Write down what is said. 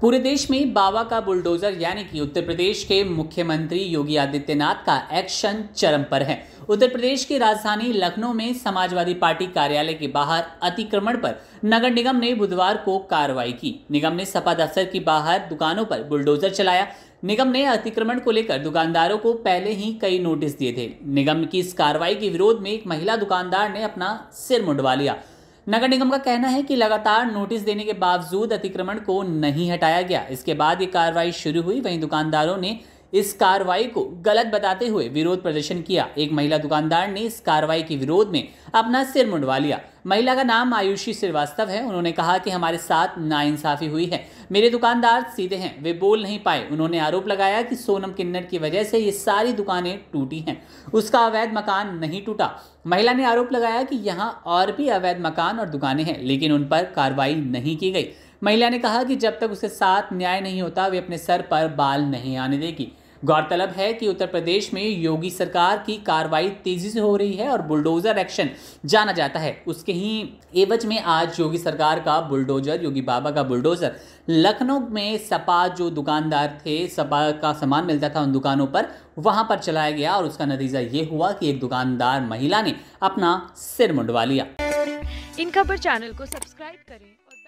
पूरे देश में बाबा का बुलडोजर यानी कि उत्तर प्रदेश के मुख्यमंत्री योगी आदित्यनाथ का एक्शन चरम पर है उत्तर प्रदेश की राजधानी लखनऊ में समाजवादी पार्टी कार्यालय के बाहर अतिक्रमण पर नगर निगम ने बुधवार को कार्रवाई की निगम ने सपा दफ्तर के बाहर दुकानों पर बुलडोजर चलाया निगम ने अतिक्रमण को लेकर दुकानदारों को पहले ही कई नोटिस दिए थे निगम की इस कार्रवाई के विरोध में एक महिला दुकानदार ने अपना सिर मुंडवा लिया नगर निगम का कहना है कि लगातार नोटिस देने के बावजूद अतिक्रमण को नहीं हटाया गया इसके बाद ये कार्रवाई शुरू हुई वहीं दुकानदारों ने इस कार्रवाई को गलत बताते हुए विरोध प्रदर्शन किया एक महिला दुकानदार ने इस कार्रवाई के विरोध में अपना सिर मुंडवा लिया महिला का नाम आयुषी श्रीवास्तव है उन्होंने कहा कि हमारे साथ नाइंसाफी हुई है मेरे दुकानदार सीधे हैं वे बोल नहीं पाए उन्होंने आरोप लगाया कि सोनम किन्नर की वजह से ये सारी दुकानें टूटी हैं उसका अवैध मकान नहीं टूटा महिला ने आरोप लगाया कि यहाँ और भी अवैध मकान और दुकानें हैं लेकिन उन पर कार्रवाई नहीं की गई महिला ने कहा कि जब तक उसे साथ न्याय नहीं होता वे अपने सर पर बाल नहीं आने देगी गौरतलब है कि उत्तर प्रदेश में योगी सरकार की कार्रवाई तेजी से हो रही है और बुलडोजर एक्शन जाना जाता है उसके ही एवज में आज योगी सरकार का बुलडोजर योगी बाबा का बुलडोजर लखनऊ में सपा जो दुकानदार थे सपा का सामान मिलता था उन दुकानों पर वहां पर चलाया गया और उसका नतीजा ये हुआ कि एक दुकानदार महिला ने अपना सिर मुंडवा लिया इन खबर चैनल को सब्सक्राइब करें और